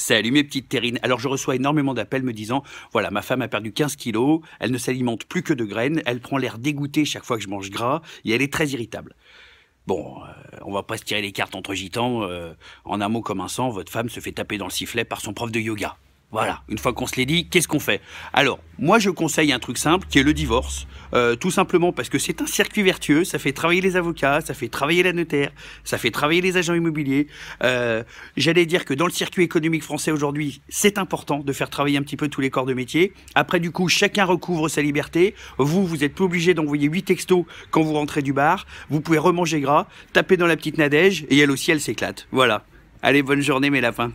Salut mes petites terrines. Alors je reçois énormément d'appels me disant voilà, ma femme a perdu 15 kilos, elle ne s'alimente plus que de graines, elle prend l'air dégoûtée chaque fois que je mange gras et elle est très irritable. Bon, euh, on va pas se tirer les cartes entre gitans. Euh, en un mot comme un sang, votre femme se fait taper dans le sifflet par son prof de yoga. Voilà, une fois qu'on se l'est dit, qu'est-ce qu'on fait Alors, moi je conseille un truc simple qui est le divorce, euh, tout simplement parce que c'est un circuit vertueux, ça fait travailler les avocats, ça fait travailler la notaire, ça fait travailler les agents immobiliers. Euh, j'allais dire que dans le circuit économique français aujourd'hui, c'est important de faire travailler un petit peu tous les corps de métier. Après du coup, chacun recouvre sa liberté. Vous, vous n'êtes plus obligé d'envoyer huit textos quand vous rentrez du bar, vous pouvez remanger gras, taper dans la petite Nadège et elle aussi elle s'éclate. Voilà. Allez, bonne journée mes lapins.